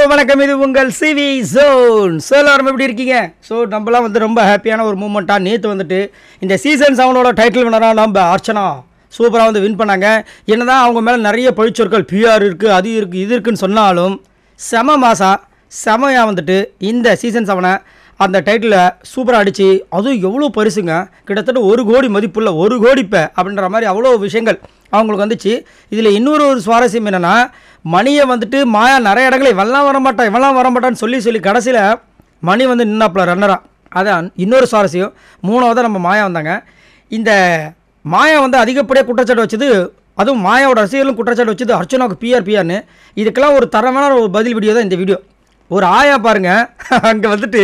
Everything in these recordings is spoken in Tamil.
ஹலோ வணக்கம் இது உங்கள் சிவி ஜோன் நம்ம எப்படி இருக்கீங்க ஸோ நம்மலாம் வந்து ரொம்ப ஹாப்பியான ஒரு மூமெண்ட்டாக நேற்று வந்துட்டு இந்த சீசன் செவனோட டைட்டில் வினராக நம்ம அர்ச்சனா சூப்பராக வந்து வின் பண்ணாங்க என்ன தான் அவங்க மேலே நிறைய பழிச்சொற்கள் பியூஆர் இருக்குது அது இருக்குது இது இருக்குன்னு சொன்னாலும் செம மாதம் செமையாக வந்துட்டு இந்த சீசன் செவனை அந்த டைட்டில் சூப்பராக அடித்து அதுவும் எவ்வளோ பரிசுங்க கிட்டத்தட்ட ஒரு கோடி மதிப்புள்ள ஒரு கோடி இப்போ அப்படின்ற மாதிரி அவ்வளோ விஷயங்கள் அவங்களுக்கு வந்துச்சு இதில் இன்னொரு ஒரு சுவாரஸ்யம் என்னென்னா மணியை வந்துட்டு மாயா நிறைய இடங்களில் இவெல்லாம் வரமாட்டான் இவெல்லாம் வரமாட்டான்னு சொல்லி சொல்லி கடைசியில் மணி வந்து நின்னாப்புல ரன்னராக அதான் இன்னொரு சுவாரஸ்யம் மூணாவதாக நம்ம மாயா வந்தாங்க இந்த மாயா வந்து அதிகப்படியாக குற்றச்சாட்டு வச்சது அதுவும் மாயாவோட ரசிகர்களும் குற்றச்சாட்டு வச்சது அர்ச்சனாவுக்கு பிஆர் பிஆர்னு இதுக்கெல்லாம் ஒரு தரமான ஒரு பதில் வீடியோ தான் இந்த வீடியோ ஒரு ஆயா பாருங்கள் அங்கே வந்துட்டு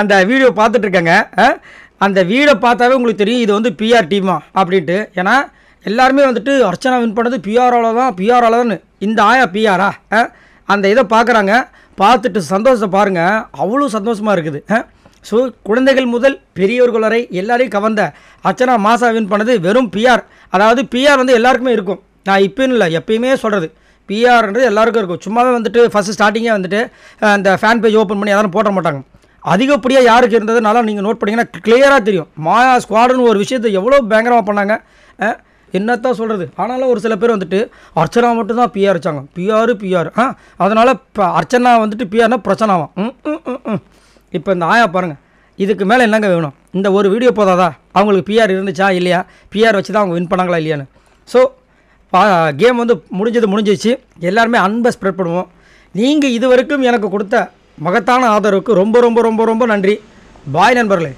அந்த வீடியோ பார்த்துட்ருக்காங்க அந்த வீடை பார்த்தாவே உங்களுக்கு தெரியும் இது வந்து பிஆர் டீமா அப்படின்ட்டு ஏன்னா எல்லாருமே வந்துட்டு அர்ச்சனா வின் பண்ணது அளவு தான் பிஆர் அளவுன்னு இந்த ஆயா பிஆரா அந்த இதை பார்க்குறாங்க பார்த்துட்டு சந்தோஷம் பாருங்கள் அவ்வளோ சந்தோஷமாக இருக்குது ஸோ குழந்தைகள் முதல் பெரியவர்கள் வரை எல்லாரையும் கவர்ந்த அர்ச்சனா மாசா வின் பண்ணது வெறும் பிஆர் அதாவது பிஆர் வந்து எல்லாருக்குமே இருக்கும் நான் இப்போன்னு இல்லை எப்பயுமே சொல்கிறது பிஆர்ன்றது எல்லாருக்கும் இருக்கும் சும்மாவே வந்துட்டு ஃபஸ்ட்டு ஸ்டார்டிங்கே வந்துட்டு அந்த ஃபேன் பேஜ் ஓப்பன் பண்ணி யாரும் போட மாட்டாங்க அதிகப்படியாக யாருக்கு இருந்ததுனால நீங்கள் நோட் பண்ணிங்கன்னா கிளியராக தெரியும் மாயா ஸ்குவாடுன்னு ஒரு விஷயத்தை எவ்வளோ பயங்கரமாக பண்ணாங்க என்னத்தான் சொல்கிறது ஆனாலும் ஒரு சில பேர் வந்துட்டு அர்ச்சனா மட்டும் தான் பிஆர் வச்சாங்க பிஆர் பிஆர் ஆ அதனால் இப்போ அர்ச்சனா வந்துட்டு பிஆர்னா ம் இப்போ இந்த ஆயா பாருங்கள் இதுக்கு மேலே என்னங்க வேணும் இந்த ஒரு வீடியோ போதாதா அவங்களுக்கு பிஆர் இருந்துச்சா இல்லையா பிஆர் வச்சு தான் அவங்க வின் பண்ணாங்களா இல்லையான்னு ஸோ கேம் வந்து முடிஞ்சது முடிஞ்சிச்சு எல்லாருமே அன்பை ஸ்ப்ரெட் பண்ணுவோம் நீங்கள் இது வரைக்கும் எனக்கு கொடுத்த மகத்தான ஆதரவுக்கு ரொம்ப ரொம்ப ரொம்ப ரொம்ப நன்றி பாய் நண்பர்களே